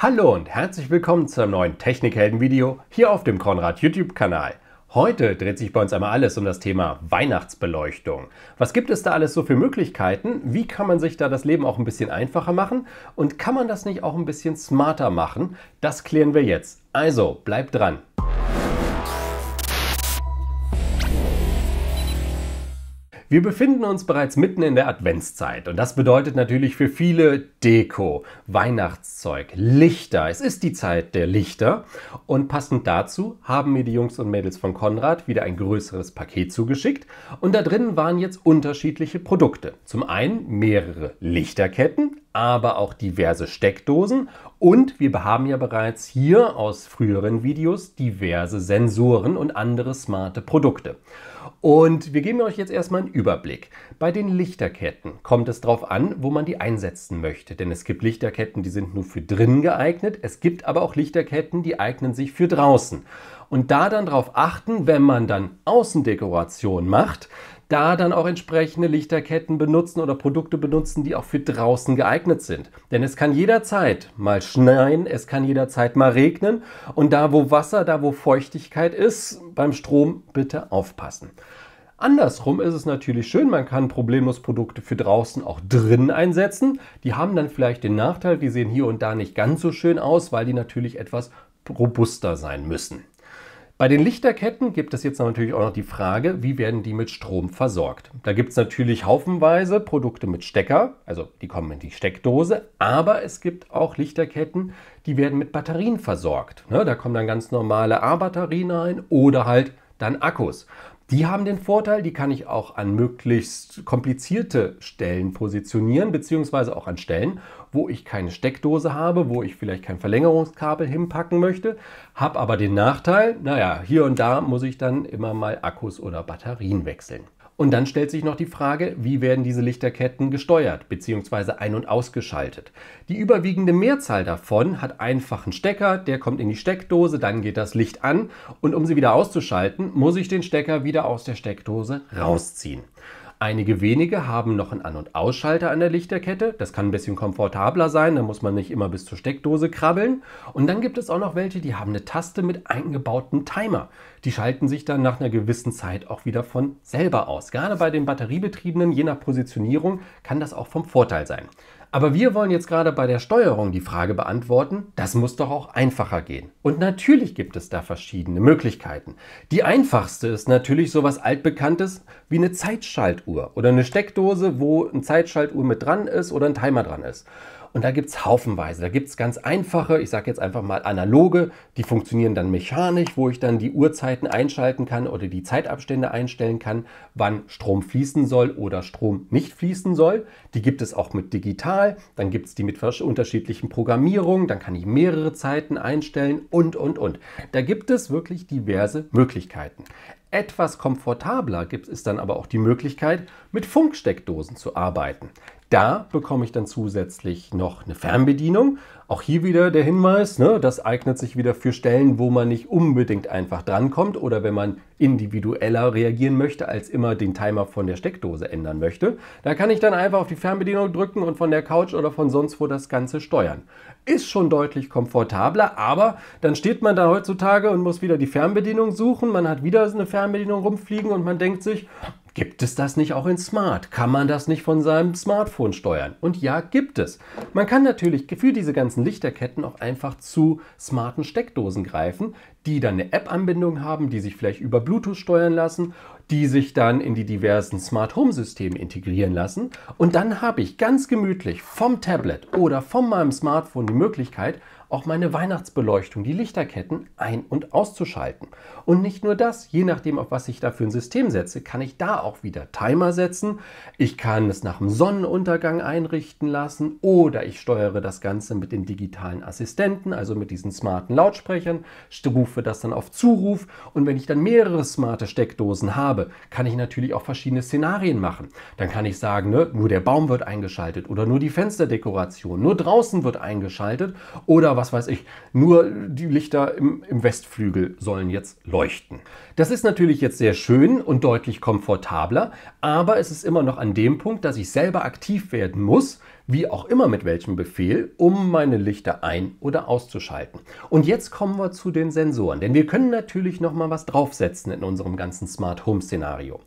Hallo und herzlich willkommen zu einem neuen Technikhelden-Video hier auf dem Konrad YouTube-Kanal. Heute dreht sich bei uns einmal alles um das Thema Weihnachtsbeleuchtung. Was gibt es da alles so für Möglichkeiten? Wie kann man sich da das Leben auch ein bisschen einfacher machen? Und kann man das nicht auch ein bisschen smarter machen? Das klären wir jetzt. Also bleibt dran. Wir befinden uns bereits mitten in der Adventszeit und das bedeutet natürlich für viele Deko, Weihnachtszeug, Lichter. Es ist die Zeit der Lichter und passend dazu haben mir die Jungs und Mädels von Konrad wieder ein größeres Paket zugeschickt und da drin waren jetzt unterschiedliche Produkte. Zum einen mehrere Lichterketten, aber auch diverse Steckdosen und wir haben ja bereits hier aus früheren Videos diverse Sensoren und andere smarte Produkte. Und wir geben euch jetzt erstmal einen Überblick. Bei den Lichterketten kommt es darauf an, wo man die einsetzen möchte. Denn es gibt Lichterketten, die sind nur für drinnen geeignet. Es gibt aber auch Lichterketten, die eignen sich für draußen. Und da dann darauf achten, wenn man dann Außendekoration macht, da dann auch entsprechende Lichterketten benutzen oder Produkte benutzen, die auch für draußen geeignet sind. Denn es kann jederzeit mal schneien, es kann jederzeit mal regnen und da wo Wasser, da wo Feuchtigkeit ist, beim Strom bitte aufpassen. Andersrum ist es natürlich schön, man kann problemlos Produkte für draußen auch drinnen einsetzen. Die haben dann vielleicht den Nachteil, die sehen hier und da nicht ganz so schön aus, weil die natürlich etwas robuster sein müssen. Bei den Lichterketten gibt es jetzt natürlich auch noch die Frage, wie werden die mit Strom versorgt. Da gibt es natürlich haufenweise Produkte mit Stecker, also die kommen in die Steckdose, aber es gibt auch Lichterketten, die werden mit Batterien versorgt. Ne? da kommen dann ganz normale A-Batterien rein oder halt dann Akkus. Die haben den Vorteil, die kann ich auch an möglichst komplizierte Stellen positionieren, beziehungsweise auch an Stellen, wo ich keine Steckdose habe, wo ich vielleicht kein Verlängerungskabel hinpacken möchte, habe aber den Nachteil, naja, hier und da muss ich dann immer mal Akkus oder Batterien wechseln. Und dann stellt sich noch die Frage, wie werden diese Lichterketten gesteuert bzw. ein- und ausgeschaltet. Die überwiegende Mehrzahl davon hat einfach einen Stecker, der kommt in die Steckdose, dann geht das Licht an und um sie wieder auszuschalten, muss ich den Stecker wieder aus der Steckdose rausziehen. Einige wenige haben noch einen An- und Ausschalter an der Lichterkette. Das kann ein bisschen komfortabler sein, da muss man nicht immer bis zur Steckdose krabbeln. Und dann gibt es auch noch welche, die haben eine Taste mit eingebautem Timer die schalten sich dann nach einer gewissen Zeit auch wieder von selber aus. Gerade bei den Batteriebetriebenen, je nach Positionierung, kann das auch vom Vorteil sein. Aber wir wollen jetzt gerade bei der Steuerung die Frage beantworten, das muss doch auch einfacher gehen. Und natürlich gibt es da verschiedene Möglichkeiten. Die einfachste ist natürlich sowas altbekanntes wie eine Zeitschaltuhr oder eine Steckdose, wo eine Zeitschaltuhr mit dran ist oder ein Timer dran ist. Und da gibt es haufenweise. Da gibt es ganz einfache, ich sage jetzt einfach mal analoge, die funktionieren dann mechanisch, wo ich dann die Uhrzeiten einschalten kann oder die Zeitabstände einstellen kann, wann Strom fließen soll oder Strom nicht fließen soll. Die gibt es auch mit digital, dann gibt es die mit unterschiedlichen Programmierungen, dann kann ich mehrere Zeiten einstellen und, und, und. Da gibt es wirklich diverse Möglichkeiten. Etwas komfortabler gibt es dann aber auch die Möglichkeit, mit Funksteckdosen zu arbeiten. Da bekomme ich dann zusätzlich noch eine Fernbedienung. Auch hier wieder der Hinweis, ne, das eignet sich wieder für Stellen, wo man nicht unbedingt einfach drankommt oder wenn man individueller reagieren möchte, als immer den Timer von der Steckdose ändern möchte. Da kann ich dann einfach auf die Fernbedienung drücken und von der Couch oder von sonst wo das Ganze steuern. Ist schon deutlich komfortabler, aber dann steht man da heutzutage und muss wieder die Fernbedienung suchen. Man hat wieder so eine Fernbedienung rumfliegen und man denkt sich, Gibt es das nicht auch in Smart? Kann man das nicht von seinem Smartphone steuern? Und ja, gibt es. Man kann natürlich für diese ganzen Lichterketten auch einfach zu smarten Steckdosen greifen, die dann eine App-Anbindung haben, die sich vielleicht über Bluetooth steuern lassen, die sich dann in die diversen Smart Home-Systeme integrieren lassen. Und dann habe ich ganz gemütlich vom Tablet oder von meinem Smartphone die Möglichkeit, auch meine Weihnachtsbeleuchtung, die Lichterketten ein- und auszuschalten. Und nicht nur das, je nachdem, auf was ich da für ein System setze, kann ich da auch wieder Timer setzen. Ich kann es nach dem Sonnenuntergang einrichten lassen oder ich steuere das Ganze mit den digitalen Assistenten, also mit diesen smarten Lautsprechern, rufe das dann auf Zuruf und wenn ich dann mehrere smarte Steckdosen habe, kann ich natürlich auch verschiedene Szenarien machen. Dann kann ich sagen, ne, nur der Baum wird eingeschaltet oder nur die Fensterdekoration, nur draußen wird eingeschaltet oder was weiß ich. Nur die Lichter im, im Westflügel sollen jetzt leuchten. Das ist natürlich jetzt sehr schön und deutlich komfortabler, aber es ist immer noch an dem Punkt, dass ich selber aktiv werden muss, wie auch immer mit welchem Befehl, um meine Lichter ein- oder auszuschalten. Und jetzt kommen wir zu den Sensoren, denn wir können natürlich noch mal was draufsetzen in unserem ganzen Smart Home Szenario.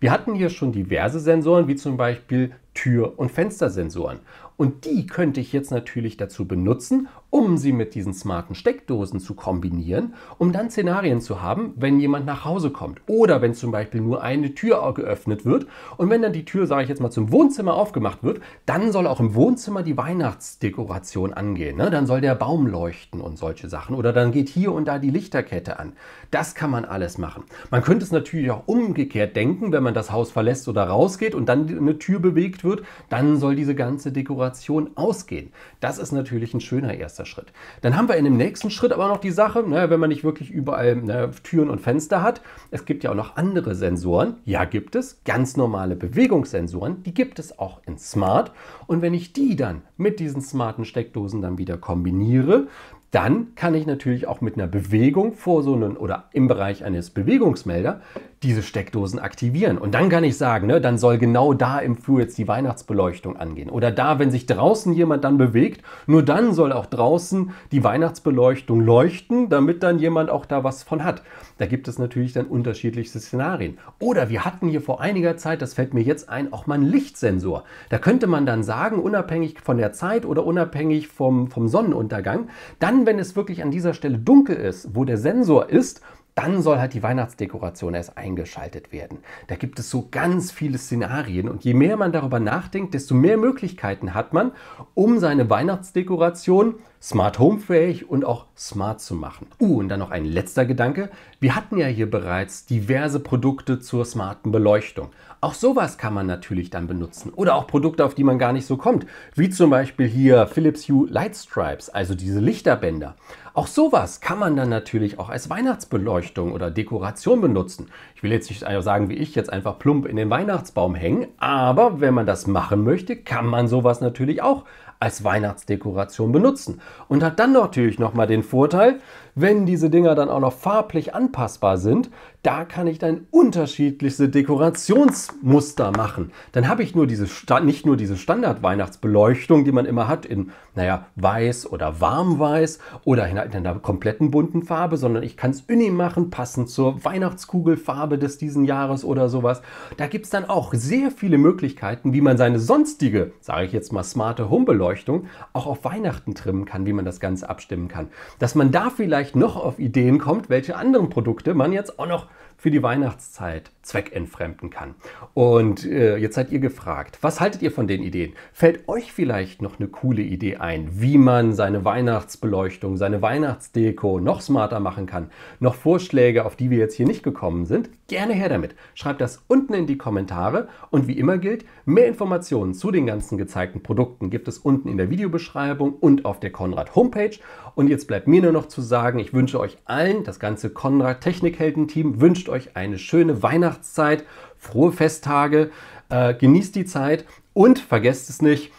Wir hatten hier schon diverse Sensoren, wie zum Beispiel Tür- und Fenstersensoren. Und die könnte ich jetzt natürlich dazu benutzen, um sie mit diesen smarten Steckdosen zu kombinieren, um dann Szenarien zu haben, wenn jemand nach Hause kommt oder wenn zum Beispiel nur eine Tür geöffnet wird und wenn dann die Tür, sage ich jetzt mal, zum Wohnzimmer aufgemacht wird, dann soll auch im Wohnzimmer die Weihnachtsdekoration angehen. Ne? Dann soll der Baum leuchten und solche Sachen oder dann geht hier und da die Lichterkette an. Das kann man alles machen. Man könnte es natürlich auch umgekehrt denken, wenn man das Haus verlässt oder rausgeht und dann eine Tür bewegt wird, wird, dann soll diese ganze Dekoration ausgehen. Das ist natürlich ein schöner erster Schritt. Dann haben wir in dem nächsten Schritt aber noch die Sache, na, ne, wenn man nicht wirklich überall na, ne, Türen und Fenster hat, es gibt ja auch noch andere Sensoren. Ja, gibt es. Ganz normale Bewegungssensoren, die gibt es auch in Smart. Und wenn ich die dann mit diesen smarten Steckdosen dann wieder kombiniere, dann kann ich natürlich auch mit einer Bewegung vor so einem oder im Bereich eines Bewegungsmelder diese Steckdosen aktivieren. Und dann kann ich sagen, ne, dann soll genau da im Flur jetzt die Weihnachtsbeleuchtung angehen. Oder da, wenn sich draußen jemand dann bewegt, nur dann soll auch draußen die Weihnachtsbeleuchtung leuchten, damit dann jemand auch da was von hat. Da gibt es natürlich dann unterschiedlichste Szenarien. Oder wir hatten hier vor einiger Zeit, das fällt mir jetzt ein, auch mal einen Lichtsensor. Da könnte man dann sagen, unabhängig von der Zeit oder unabhängig vom, vom Sonnenuntergang, dann, wenn es wirklich an dieser Stelle dunkel ist, wo der Sensor ist, dann soll halt die Weihnachtsdekoration erst eingeschaltet werden. Da gibt es so ganz viele Szenarien und je mehr man darüber nachdenkt, desto mehr Möglichkeiten hat man, um seine Weihnachtsdekoration smart home fähig und auch smart zu machen. Uh, und dann noch ein letzter Gedanke. Wir hatten ja hier bereits diverse Produkte zur smarten Beleuchtung. Auch sowas kann man natürlich dann benutzen oder auch Produkte, auf die man gar nicht so kommt, wie zum Beispiel hier Philips Hue Light Stripes, also diese Lichterbänder. Auch sowas kann man dann natürlich auch als Weihnachtsbeleuchtung oder Dekoration benutzen. Ich will jetzt nicht sagen, wie ich jetzt einfach plump in den Weihnachtsbaum hängen, aber wenn man das machen möchte, kann man sowas natürlich auch als Weihnachtsdekoration benutzen. Und hat dann natürlich nochmal den Vorteil, wenn diese Dinger dann auch noch farblich anpassbar sind, da kann ich dann unterschiedlichste Dekorationsmuster machen. Dann habe ich nur diese nicht nur diese Standard-Weihnachtsbeleuchtung, die man immer hat, in naja, weiß oder warmweiß oder in einer kompletten bunten Farbe, sondern ich kann es inni machen, passend zur Weihnachtskugelfarbe des diesen Jahres oder sowas. Da gibt es dann auch sehr viele Möglichkeiten, wie man seine sonstige, sage ich jetzt mal, smarte home Beleuchtung auch auf Weihnachten trimmen kann, wie man das Ganze abstimmen kann. Dass man da vielleicht noch auf Ideen kommt, welche anderen Produkte man jetzt auch noch für die Weihnachtszeit zweckentfremden kann. Und äh, jetzt seid ihr gefragt, was haltet ihr von den Ideen? Fällt euch vielleicht noch eine coole Idee ein, wie man seine Weihnachtsbeleuchtung, seine Weihnachtsdeko noch smarter machen kann? Noch Vorschläge, auf die wir jetzt hier nicht gekommen sind? Gerne her damit. Schreibt das unten in die Kommentare und wie immer gilt, mehr Informationen zu den ganzen gezeigten Produkten gibt es unten in der Videobeschreibung und auf der Konrad Homepage. Und jetzt bleibt mir nur noch zu sagen, ich wünsche euch allen, das ganze Konrad Technikhelden-Team wünscht wünscht euch eine schöne Weihnachtszeit, frohe Festtage, äh, genießt die Zeit und vergesst es nicht,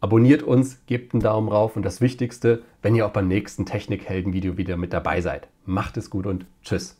abonniert uns, gebt einen Daumen rauf und das Wichtigste, wenn ihr auch beim nächsten Technikhelden-Video wieder mit dabei seid. Macht es gut und tschüss.